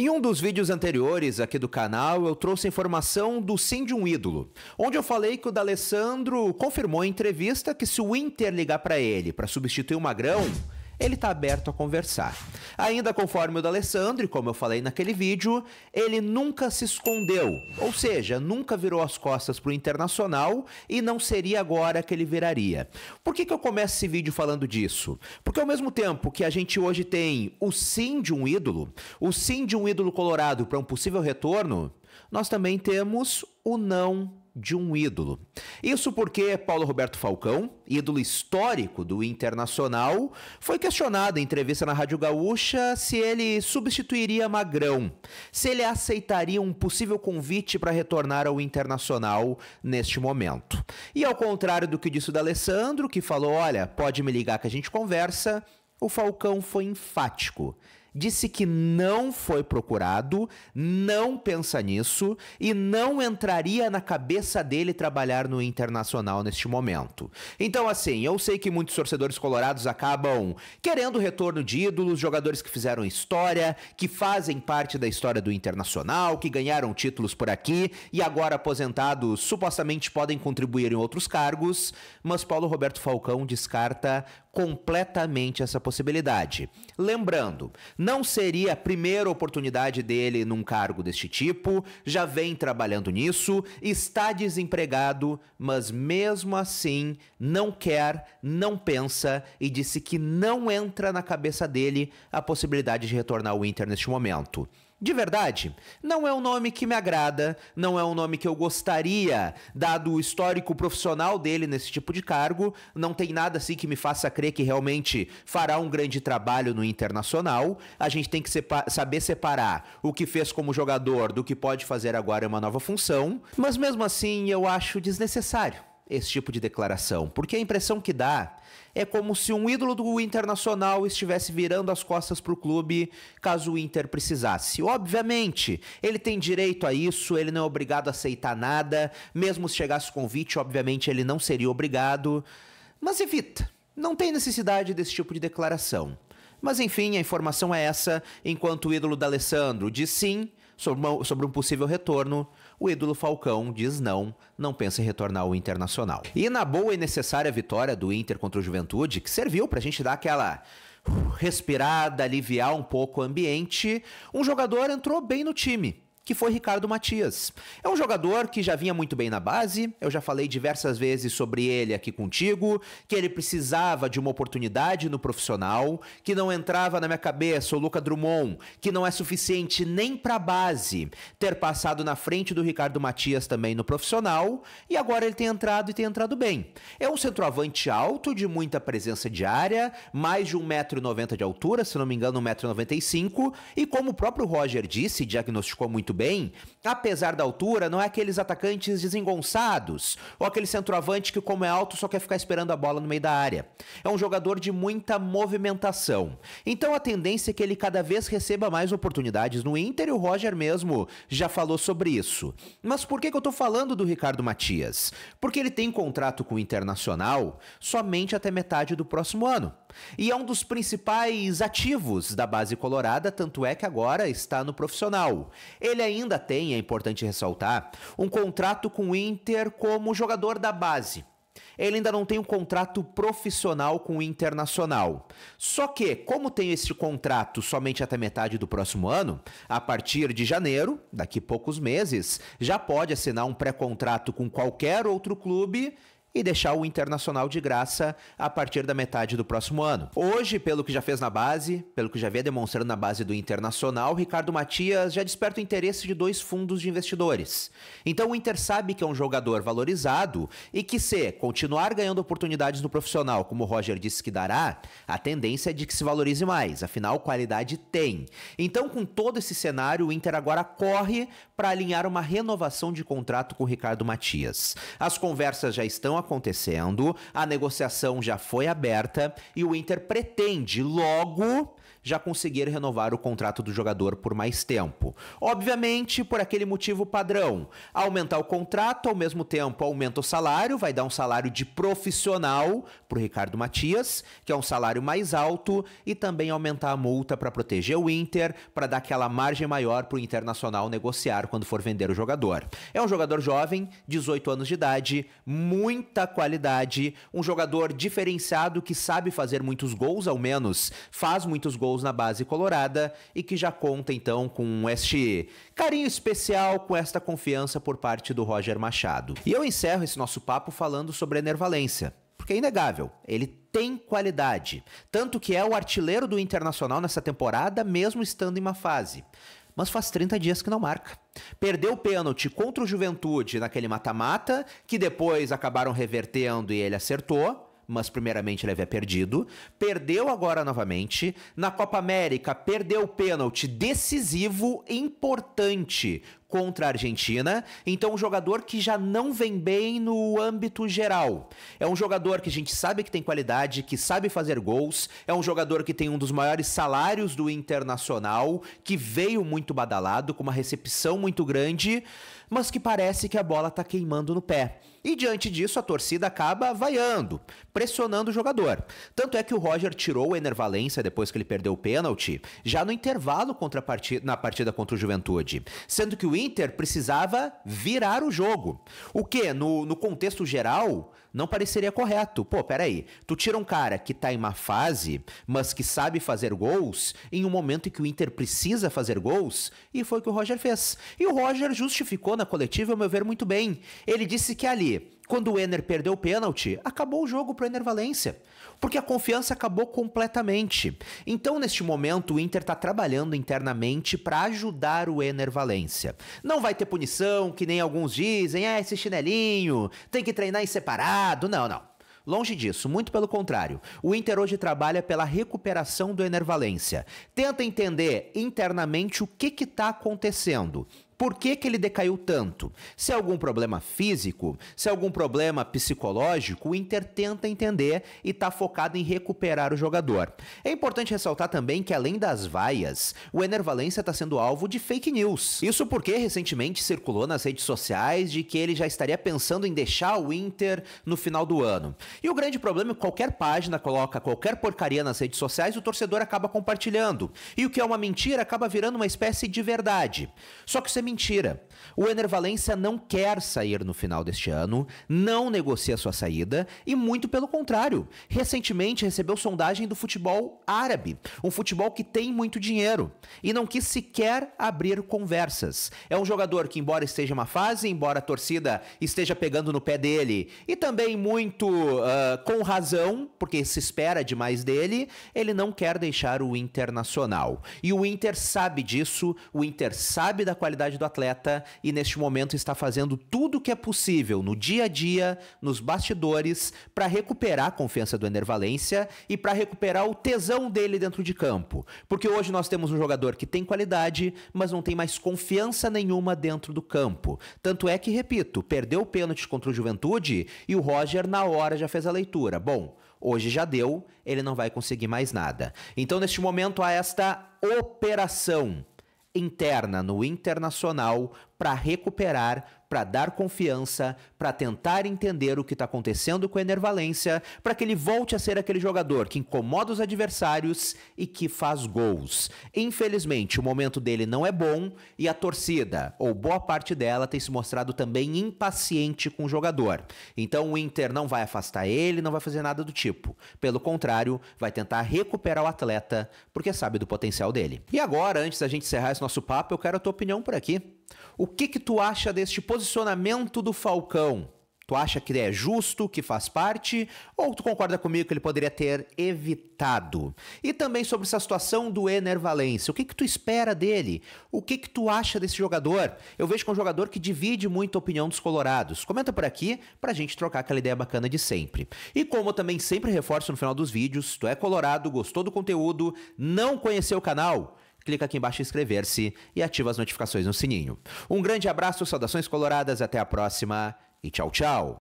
Em um dos vídeos anteriores aqui do canal, eu trouxe informação do sim de um ídolo, onde eu falei que o D'Alessandro confirmou em entrevista que se o Inter ligar para ele para substituir o Magrão, ele está aberto a conversar. Ainda conforme o D'Alessandro, como eu falei naquele vídeo, ele nunca se escondeu, ou seja, nunca virou as costas para o Internacional e não seria agora que ele viraria. Por que, que eu começo esse vídeo falando disso? Porque ao mesmo tempo que a gente hoje tem o sim de um ídolo, o sim de um ídolo colorado para um possível retorno, nós também temos o não de um ídolo. Isso porque Paulo Roberto Falcão, ídolo histórico do Internacional, foi questionado em entrevista na Rádio Gaúcha se ele substituiria Magrão, se ele aceitaria um possível convite para retornar ao Internacional neste momento. E ao contrário do que disse o D'Alessandro, que falou: "Olha, pode me ligar que a gente conversa", o Falcão foi enfático disse que não foi procurado, não pensa nisso e não entraria na cabeça dele trabalhar no Internacional neste momento. Então, assim, eu sei que muitos torcedores colorados acabam querendo o retorno de ídolos, jogadores que fizeram história, que fazem parte da história do Internacional, que ganharam títulos por aqui e agora aposentados supostamente podem contribuir em outros cargos, mas Paulo Roberto Falcão descarta completamente essa possibilidade. Lembrando, não seria a primeira oportunidade dele num cargo deste tipo, já vem trabalhando nisso, está desempregado, mas mesmo assim não quer, não pensa e disse que não entra na cabeça dele a possibilidade de retornar ao Inter neste momento. De verdade, não é um nome que me agrada, não é um nome que eu gostaria, dado o histórico profissional dele nesse tipo de cargo, não tem nada assim que me faça crer que realmente fará um grande trabalho no internacional. A gente tem que saber separar o que fez como jogador do que pode fazer agora em uma nova função, mas mesmo assim eu acho desnecessário esse tipo de declaração, porque a impressão que dá é como se um ídolo do Internacional estivesse virando as costas para o clube caso o Inter precisasse. Obviamente, ele tem direito a isso, ele não é obrigado a aceitar nada, mesmo se chegasse o convite, obviamente ele não seria obrigado, mas evita, não tem necessidade desse tipo de declaração. Mas enfim, a informação é essa, enquanto o ídolo da Alessandro diz sim, sobre, uma, sobre um possível retorno, o ídolo Falcão diz não, não pensa em retornar ao Internacional. E na boa e necessária vitória do Inter contra o Juventude, que serviu para a gente dar aquela respirada, aliviar um pouco o ambiente, um jogador entrou bem no time que foi Ricardo Matias. É um jogador que já vinha muito bem na base, eu já falei diversas vezes sobre ele aqui contigo, que ele precisava de uma oportunidade no profissional, que não entrava na minha cabeça o Luca Drummond, que não é suficiente nem para base ter passado na frente do Ricardo Matias também no profissional, e agora ele tem entrado e tem entrado bem. É um centroavante alto, de muita presença diária, mais de 1,90m de altura, se não me engano, 1,95m, e como o próprio Roger disse, diagnosticou muito bem, apesar da altura, não é aqueles atacantes desengonçados ou aquele centroavante que, como é alto, só quer ficar esperando a bola no meio da área. É um jogador de muita movimentação. Então a tendência é que ele cada vez receba mais oportunidades no Inter e o Roger mesmo já falou sobre isso. Mas por que, que eu tô falando do Ricardo Matias? Porque ele tem contrato com o Internacional somente até metade do próximo ano. E é um dos principais ativos da base colorada, tanto é que agora está no profissional. Ele é ainda tem, é importante ressaltar, um contrato com o Inter como jogador da base. Ele ainda não tem um contrato profissional com o Internacional. Só que, como tem esse contrato somente até metade do próximo ano, a partir de janeiro, daqui poucos meses, já pode assinar um pré-contrato com qualquer outro clube e deixar o Internacional de graça a partir da metade do próximo ano. Hoje, pelo que já fez na base, pelo que já havia demonstrado na base do Internacional, Ricardo Matias já desperta o interesse de dois fundos de investidores. Então o Inter sabe que é um jogador valorizado e que se continuar ganhando oportunidades no profissional, como o Roger disse que dará, a tendência é de que se valorize mais, afinal qualidade tem. Então com todo esse cenário, o Inter agora corre para alinhar uma renovação de contrato com o Ricardo Matias. As conversas já estão acontecendo, a negociação já foi aberta e o Inter pretende logo já conseguir renovar o contrato do jogador por mais tempo. Obviamente, por aquele motivo padrão, aumentar o contrato, ao mesmo tempo aumenta o salário, vai dar um salário de profissional para o Ricardo Matias, que é um salário mais alto, e também aumentar a multa para proteger o Inter, para dar aquela margem maior para o Internacional negociar quando for vender o jogador. É um jogador jovem, 18 anos de idade, muita qualidade, um jogador diferenciado que sabe fazer muitos gols, ao menos faz muitos gols gols na base colorada e que já conta então com este carinho especial, com esta confiança por parte do Roger Machado. E eu encerro esse nosso papo falando sobre a Enervalência, porque é inegável, ele tem qualidade, tanto que é o artilheiro do Internacional nessa temporada, mesmo estando em uma fase mas faz 30 dias que não marca. Perdeu o pênalti contra o Juventude naquele mata-mata, que depois acabaram revertendo e ele acertou mas primeiramente ele havia perdido. Perdeu agora novamente. Na Copa América, perdeu o pênalti decisivo, importante contra a Argentina. Então, um jogador que já não vem bem no âmbito geral. É um jogador que a gente sabe que tem qualidade, que sabe fazer gols. É um jogador que tem um dos maiores salários do internacional, que veio muito badalado, com uma recepção muito grande, mas que parece que a bola tá queimando no pé. E diante disso, a torcida acaba vaiando, pressionando o jogador. Tanto é que o Roger tirou o Enervalência depois que ele perdeu o pênalti, já no intervalo contra partida, na partida contra o Juventude. Sendo que o Inter precisava virar o jogo. O que, no, no contexto geral, não pareceria correto. Pô, peraí, tu tira um cara que tá em má fase, mas que sabe fazer gols, em um momento em que o Inter precisa fazer gols, e foi o que o Roger fez. E o Roger justificou na coletiva, ao meu ver, muito bem. Ele disse que ali quando o Enner perdeu o pênalti, acabou o jogo para o Enner Valência, porque a confiança acabou completamente. Então, neste momento, o Inter está trabalhando internamente para ajudar o Enner Valência. Não vai ter punição, que nem alguns dizem, ah, esse chinelinho, tem que treinar em separado. Não, não. Longe disso, muito pelo contrário. O Inter hoje trabalha pela recuperação do Enervalência. Tenta entender internamente o que está acontecendo por que, que ele decaiu tanto? Se é algum problema físico, se é algum problema psicológico, o Inter tenta entender e está focado em recuperar o jogador. É importante ressaltar também que, além das vaias, o Ener Valência está sendo alvo de fake news. Isso porque recentemente circulou nas redes sociais de que ele já estaria pensando em deixar o Inter no final do ano. E o grande problema é que qualquer página coloca qualquer porcaria nas redes sociais, o torcedor acaba compartilhando. E o que é uma mentira acaba virando uma espécie de verdade. Só que você mentira. O Enervalência não quer sair no final deste ano, não negocia sua saída e, muito pelo contrário, recentemente recebeu sondagem do futebol árabe, um futebol que tem muito dinheiro e não quis sequer abrir conversas. É um jogador que, embora esteja uma fase, embora a torcida esteja pegando no pé dele e também muito uh, com razão, porque se espera demais dele, ele não quer deixar o Internacional. E o Inter sabe disso, o Inter sabe da qualidade do atleta e neste momento está fazendo tudo o que é possível no dia a dia, nos bastidores, para recuperar a confiança do Ener Valência e para recuperar o tesão dele dentro de campo. Porque hoje nós temos um jogador que tem qualidade, mas não tem mais confiança nenhuma dentro do campo. Tanto é que, repito, perdeu o pênalti contra o Juventude e o Roger na hora já fez a leitura. Bom, Hoje já deu, ele não vai conseguir mais nada. Então, neste momento, há esta operação interna, no internacional, para recuperar para dar confiança, para tentar entender o que está acontecendo com a Enervalência, para que ele volte a ser aquele jogador que incomoda os adversários e que faz gols. Infelizmente, o momento dele não é bom e a torcida, ou boa parte dela, tem se mostrado também impaciente com o jogador. Então o Inter não vai afastar ele, não vai fazer nada do tipo. Pelo contrário, vai tentar recuperar o atleta porque sabe do potencial dele. E agora, antes da gente encerrar esse nosso papo, eu quero a tua opinião por aqui. O que que tu acha deste posicionamento do Falcão? Tu acha que é justo, que faz parte, ou tu concorda comigo que ele poderia ter evitado? E também sobre essa situação do Ener Valencia, o que que tu espera dele? O que que tu acha desse jogador? Eu vejo que é um jogador que divide muito a opinião dos colorados. Comenta por aqui pra gente trocar aquela ideia bacana de sempre. E como eu também sempre reforço no final dos vídeos, tu é colorado, gostou do conteúdo, não conheceu o canal? clica aqui embaixo em inscrever-se e ativa as notificações no sininho. Um grande abraço, saudações coloradas, até a próxima e tchau, tchau!